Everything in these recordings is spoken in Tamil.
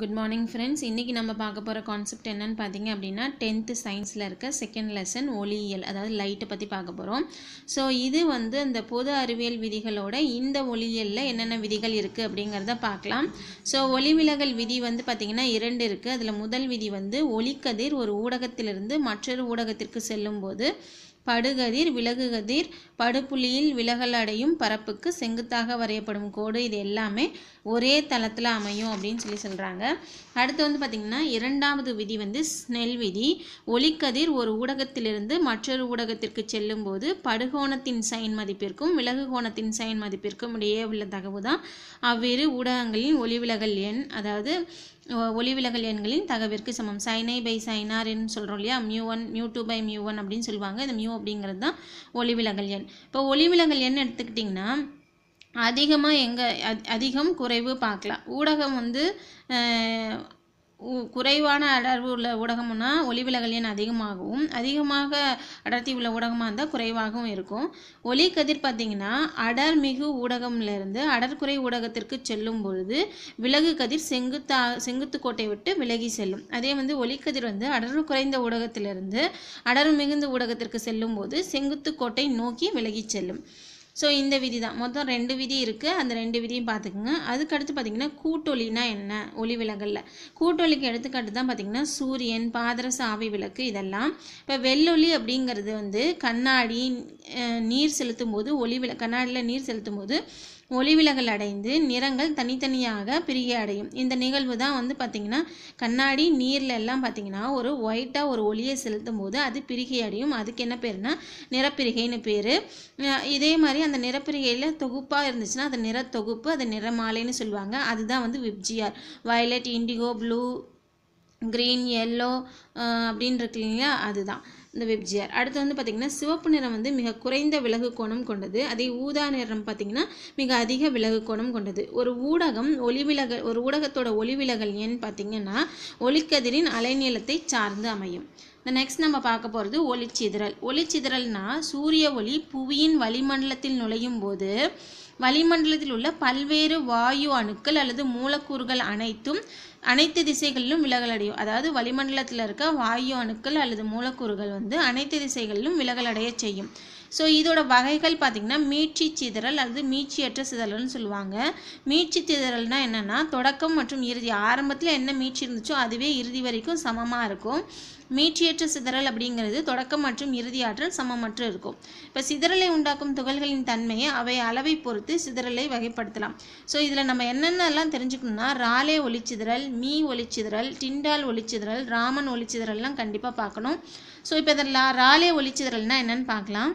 குட் மார்னிங் ஃப்ரெண்ட்ஸ் இன்றைக்கி நம்ம பார்க்க போகிற கான்செப்ட் என்னென்னு பார்த்தீங்க அப்படின்னா டென்த்து சயின்ஸில் இருக்க செகண்ட் லெசன் ஒளியியல் அதாவது லைட்டை பற்றி பார்க்க போகிறோம் ஸோ இது வந்து அந்த பொது அறிவியல் விதிகளோட இந்த ஒளியியலில் என்னென்ன விதிகள் இருக்குது அப்படிங்கிறத பார்க்கலாம் ஸோ ஒளிவிலகல் விதி வந்து பார்த்திங்கன்னா இரண்டு இருக்குது அதில் முதல் விதி வந்து ஒளிக்கதிர் ஒரு ஊடகத்திலிருந்து மற்றொரு ஊடகத்திற்கு செல்லும்போது படுகதிர் விலகுகதிர் படுப்புள்ளியில் விலகல் அடையும் பரப்புக்கு செங்குத்தாக வரையப்படும் கோடு இது எல்லாமே ஒரே தளத்தில் அமையும் அப்படின்னு சொல்லி சொல்கிறாங்க அடுத்து வந்து பார்த்திங்கன்னா இரண்டாவது விதி வந்து ஸ்னெல் விதி ஒளிக்கதிர் ஒரு ஊடகத்திலிருந்து மற்றொரு ஊடகத்திற்கு செல்லும்போது படுகோணத்தின் சைன் மதிப்பிற்கும் விலகு கோணத்தின் சைன் மதிப்பிற்கும் இடையே உள்ள தகவு தான் அவ்விரு ஊடகங்களின் ஒளிவிலகல் எண் அதாவது ஒளிவிலகல் எண்களின் தகவிற்கு சமம் சைனை பை சைனார் எண் சொல்கிறோம் இல்லையா mu one mu two by mu one அப்படின்னு சொல்லுவாங்க இந்த மியூ அப்படிங்கிறது தான் ஒளிவிலகல் எண் இப்போ ஒளிவிலகல் எண் எடுத்துக்கிட்டிங்கன்னா அதிகமாக எங்கே அதிகம் குறைவு பார்க்கலாம் ஊடகம் வந்து குறைவான அடர்வு உள்ள ஊடகம்னா ஒளிவிலகல் எண் அதிகமாகவும் அதிகமாக அடர்த்தி உள்ள ஊடகமாக இருந்தால் குறைவாகவும் இருக்கும் ஒளி கதிர் பார்த்திங்கன்னா அடர் மிகு ஊடகம்லேருந்து அடர்குறை ஊடகத்திற்கு செல்லும் பொழுது விலகு கதிர் செங்குத்தா செங்குத்து கோட்டை விட்டு விலகி செல்லும் அதே வந்து ஒளிக்கதிர் வந்து அடர்வு குறைந்த ஊடகத்திலிருந்து அடர் மிகுந்த ஊடகத்திற்கு செல்லும் போது செங்குத்து கோட்டை நோக்கி விலகி செல்லும் ஸோ இந்த விதி தான் மொத்தம் ரெண்டு விதி இருக்குது அந்த ரெண்டு விதியும் பார்த்துக்குங்க அதுக்கடுத்து பார்த்திங்கன்னா கூட்டொலினா என்ன ஒளி விலகலில் கூட்டொலிக்கு எடுத்துக்காட்டு தான் பார்த்திங்கன்னா சூரியன் பாதரச ஆவி விளக்கு இதெல்லாம் இப்போ வெள்ளொலி அப்படிங்கிறது வந்து கண்ணாடி நீர் செலுத்தும் போது ஒளி விள கண்ணாடியில் நீர் செலுத்தும் போது ஒளிவிலகல் அடைந்து நிறங்கள் தனித்தனியாக பிரிய அடையும் இந்த நிகழ்வு தான் வந்து பார்த்திங்கன்னா கண்ணாடி நீரில் எல்லாம் பார்த்திங்கன்னா ஒரு ஒயிட்டாக ஒரு ஒளியை செலுத்தும் போது அது பிரிகை அடையும் அதுக்கு என்ன பேர்னா நிறப்பிரிகைன்னு பேர் இதே மாதிரி அந்த நிறப்பிரிகையில் தொகுப்பாக இருந்துச்சுன்னா அந்த நிற தொகுப்பு அது நிறமாலைன்னு சொல்லுவாங்க அதுதான் வந்து VIBGYOR violet indigo blue green yellow அப்படின்னு இருக்கு இல்லைங்களா அதுதான் இந்த வெப்ஜியார் அடுத்து வந்து பார்த்திங்கன்னா சிவப்பு நிறம் வந்து மிக குறைந்த விலகு கோணம் கொண்டது அதே ஊதா நிறம் பார்த்திங்கன்னா மிக அதிக விலகு கோணம் கொண்டது ஒரு ஊடகம் ஒளிவிலகல் ஒரு ஊடகத்தோட ஒளிவிலகல் ஏன்னு பார்த்திங்கன்னா ஒளிக்கதிரின் அலைநீளத்தை சார்ந்து அமையும் இந்த நெக்ஸ்ட் நம்ம பார்க்க போகிறது ஒளிச்சிதறல் ஒளிச்சிதறல்னா சூரிய ஒளி புவியின் வளிமண்டலத்தில் நுழையும் போது வளிமண்டலத்தில் உள்ள பல்வேறு வாயு அணுக்கள் அல்லது மூலக்கூறுகள் அனைத்தும் அனைத்து திசைகளிலும் விலகல் அடையும் அதாவது வளிமண்டலத்தில் இருக்க வாயு அணுக்கள் அல்லது மூலக்கூறுகள் வந்து அனைத்து திசைகளிலும் விலகல் அடைய செய்யும் ஸோ இதோட வகைகள் பார்த்திங்கன்னா மீட்சி சிதறல் அல்லது மீட்சியற்ற சிதறல்னு சொல்லுவாங்க மீட்சி சிதறல்னா என்னென்னா தொடக்கம் மற்றும் இறுதி ஆரம்பத்தில் என்ன மீட்சி இருந்துச்சோ அதுவே இறுதி வரைக்கும் சமமாக இருக்கும் மீட்சியற்ற சிதறல் அப்படிங்கிறது தொடக்கம் மற்றும் இறுதி ஆற்றல் சமமற்று இருக்கும் இப்போ சிதறலை உண்டாக்கும் துகள்களின் தன்மையை அவை அளவை பொறுத்து சிதறலை வகைப்படுத்தலாம் ஸோ இதில் நம்ம என்னென்னலாம் தெரிஞ்சுக்கணும்னா ராலே ஒளிச்சிதறல் மீ ஒளிச்சிதறல் டிண்டால் ஒளிச்சிதறல் ராமன் ஒளிச்சிதறல்லாம் கண்டிப்பாக பார்க்கணும் ஸோ இப்போ இதில் ராலே ஒளிச்சிதறல்னால் என்னென்னு பார்க்கலாம்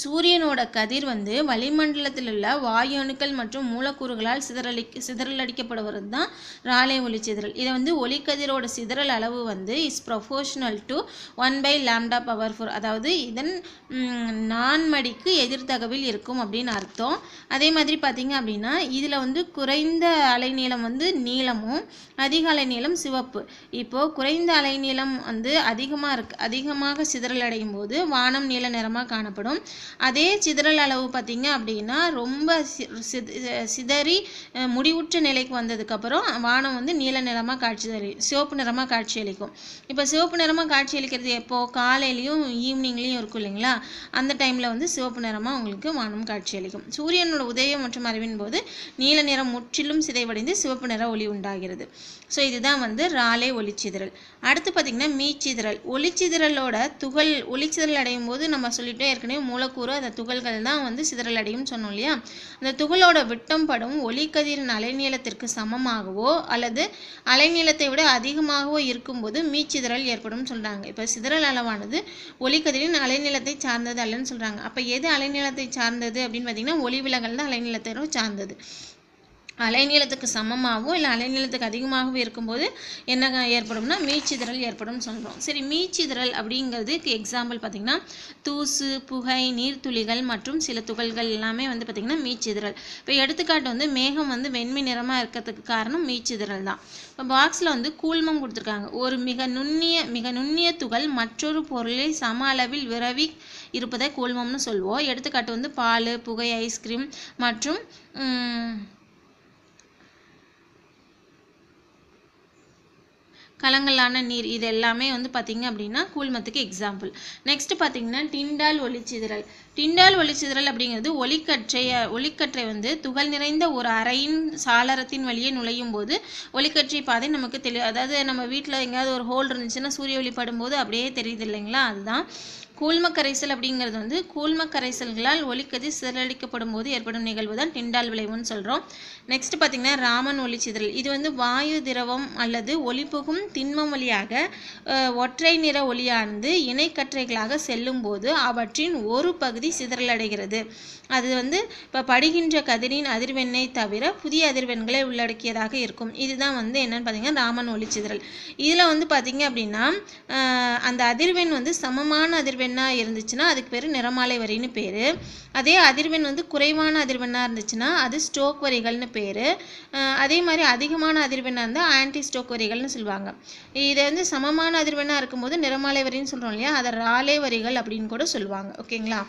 சூரியனோட கதிர் வந்து வளிமண்டலத்தில் உள்ள வாயு அணுக்கள் மற்றும் மூலக்கூறுகளால் சிதறலி சிதறலடிக்கப்படுவது தான் ராலே ஒளி சிதறல் இதை வந்து ஒளிக்கதிரோட சிதறல் அளவு வந்து is proportional to one by lambda power four அதாவது இதன் நான்மடிக்கு எதிர்த்தகவில் இருக்கும் அப்படின்னு அர்த்தம் அதே மாதிரி பார்த்திங்க அப்படின்னா இதில் வந்து குறைந்த அலைநீளம் வந்து நீளமும் அதிக அலைநீளம் சிவப்பு இப்போது குறைந்த அலைநீளம் வந்து அதிகமாக இருக்கு அதிகமாக சிதறல் அடையும் போது வானம் நீல நிறமாக காணப்படும் அதே சிதறல் அளவு பார்த்திங்க அப்படின்னா ரொம்ப சிதறி முடிவுற்ற நிலைக்கு வந்ததுக்கப்புறம் வானம் வந்து நீல நிறமாக காட்சி தரி சிவப்பு நிறமாக காட்சி அளிக்கும் இப்போ சிவப்பு நிறமாக காட்சி அளிக்கிறது எப்போது காலையிலையும் ஈவினிங்லேயும் இருக்கும் இல்லைங்களா அந்த டைமில் வந்து சிவப்பு நிறமாக உங்களுக்கு வானம் காட்சி அளிக்கும் சூரியனோட உதயம் மற்றும் அறிவின் போது நீல நிறம் முற்றிலும் சிதைவடைந்து சிவப்பு நிற ஒளி உண்டாகிறது ஸோ இதுதான் வந்து ராலே ஒளிச்சிதறல் அடுத்து பார்த்திங்கன்னா மீச்சிதறல் ஒளிச்சிதறலோட துகள் ஒளிச்சிதறல் அடையும் போது நம்ம சொல்லிட்டே ஏற்கனவே மூலக்கூறு அந்த துகள்கள் தான் வந்து சிதறல் அடையும் சொன்னோம் இல்லையா அந்த துகளோட விட்டம் படும் ஒளிக்கதிரின் அலைநீளத்திற்கு சமமாகவோ அல்லது அலைநீளத்தை விட அதிகமாகவோ இருக்கும்போது மீச்சிதறல் ஏற்படும் சொல்கிறாங்க இப்போ சிதறல் அளவானது ஒளிக்கதிரின் அலைநீளத்தை சார்ந்தது அல்லன்னு சொல்கிறாங்க அப்போ எது அலைநீளத்தை சார்ந்தது அப்படின்னு பார்த்திங்கன்னா ஒளி விலகல் தான் அலைநீளத்தை சார்ந்தது அலைநீளத்துக்கு சமமாகவோ இல்லை அலைநீளத்துக்கு அதிகமாகவோ இருக்கும்போது என்ன ஏற்படும்னா மீச்சிதறல் ஏற்படும்னு சொல்கிறோம் சரி மீச்சிதறல் அப்படிங்கிறதுக்கு எக்ஸாம்பிள் பார்த்திங்கன்னா தூசு புகை நீர்த்துளிகள் மற்றும் சில துகள்கள் எல்லாமே வந்து பார்த்திங்கன்னா மீச்சிதறல் இப்போ எடுத்துக்காட்டு வந்து மேகம் வந்து வெண்மை நிறமாக இருக்கிறதுக்கு காரணம் மீச்சிதறல் தான் இப்போ பாக்ஸில் வந்து கூழ்மம் கொடுத்துருக்காங்க ஒரு மிக நுண்ணிய மிக நுண்ணிய துகள் மற்றொரு பொருளை சம அளவில் விரவி இருப்பதை கூழ்மம்னு சொல்வோம் எடுத்துக்காட்டு வந்து பால் புகை ஐஸ்கிரீம் மற்றும் கலங்கலான நீர் இது எல்லாமே வந்து பார்த்திங்க அப்படின்னா கூழ்மத்துக்கு எக்ஸாம்பிள் நெக்ஸ்ட் பார்த்தீங்கன்னா டிண்டால் ஒளிச்சிதறல் டிண்டால் ஒளிச்சிதறல் அப்படிங்கிறது ஒளிக்கற்றை ஒளிக்கற்றை வந்து துகள் நிறைந்த ஒரு அறையின் சாளரத்தின் வழியே நுழையும் போது ஒளிக்கற்றை பாதை நமக்கு தெரியும் அதாவது நம்ம வீட்டில் எங்கேயாவது ஒரு ஹோல் இருந்துச்சுன்னா சூரிய ஒளிப்படும் போது அப்படியே தெரியுது இல்லைங்களா அதுதான் கூழ்ம கரைசல் அப்படிங்கிறது வந்து கூழ்ம கரைசல்களால் ஒளிக்கதி சிதறளிக்கப்படும் போது ஏற்படும் நிகழ்வு தான் டிண்டால் விளைவுன்னு சொல்கிறோம் நெக்ஸ்ட் பார்த்திங்கன்னா ராமன் ஒளிச்சிதறல் இது வந்து வாயு திரவம் அல்லது ஒளிபுகும் திண்மம் வழியாக ஒற்றை நிற ஒளியானது இணைக்கற்றைகளாக செல்லும் போது அவற்றின் ஒரு பகுதி பகுதி சிதறலடைகிறது அது வந்து இப்போ படுகின்ற கதிரின் அதிர்வெண்ணை தவிர புதிய அதிர்வெண்களை உள்ளடக்கியதாக இருக்கும் இதுதான் வந்து என்னன்னு பார்த்தீங்கன்னா ராமன் ஒளி சிதறல் இதில் வந்து பார்த்தீங்க அப்படின்னா அந்த அதிர்வெண் வந்து சமமான அதிர்வெண்ணாக இருந்துச்சுன்னா அதுக்கு பேர் நிறமாலை வரின்னு பேர் அதே அதிர்வெண் வந்து குறைவான அதிர்வெண்ணாக இருந்துச்சுன்னா அது ஸ்டோக் வரிகள்னு பேர் அதே மாதிரி அதிகமான அதிர்வெண்ணாக இருந்தால் ஆன்டி ஸ்டோக் வரிகள்னு சொல்லுவாங்க இதை வந்து சமமான அதிர்வெண்ணாக இருக்கும்போது நிறமாலை வரின்னு சொல்கிறோம் இல்லையா அதை ராலே வரிகள் அப்படின்னு கூட சொல்லுவாங்க ஓகேங்களா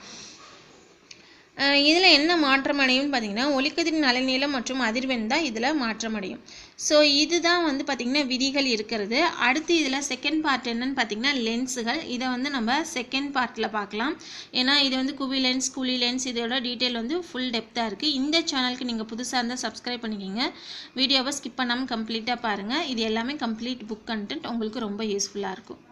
இதில் என்ன மாற்றம் அடையும் பார்த்தீங்கன்னா ஒலிக்கதிரின் அலைநீளம் மற்றும் அதிர்வெண் தான் இதில் மாற்றம் அடையும் ஸோ இதுதான் வந்து பார்த்திங்கன்னா விதிகள் இருக்கிறது அடுத்து இதில் செகண்ட் பார்ட் என்னன்னு பார்த்திங்கன்னா லென்ஸுகள் இதை வந்து நம்ம செகண்ட் பார்ட்டில் பார்க்கலாம் ஏன்னா இது வந்து குவி லென்ஸ் குழி லென்ஸ் இதோட டீட்டெயில் வந்து ஃபுல் டெப்த்தாக இருக்குது இந்த சேனலுக்கு நீங்கள் புதுசாக இருந்தால் சப்ஸ்கிரைப் பண்ணிக்கிங்க வீடியோவை ஸ்கிப் பண்ணாமல் கம்ப்ளீட்டாக பாருங்கள் இது எல்லாமே கம்ப்ளீட் புக் கண்டென்ட் உங்களுக்கு ரொம்ப யூஸ்ஃபுல்லாக இருக்கும்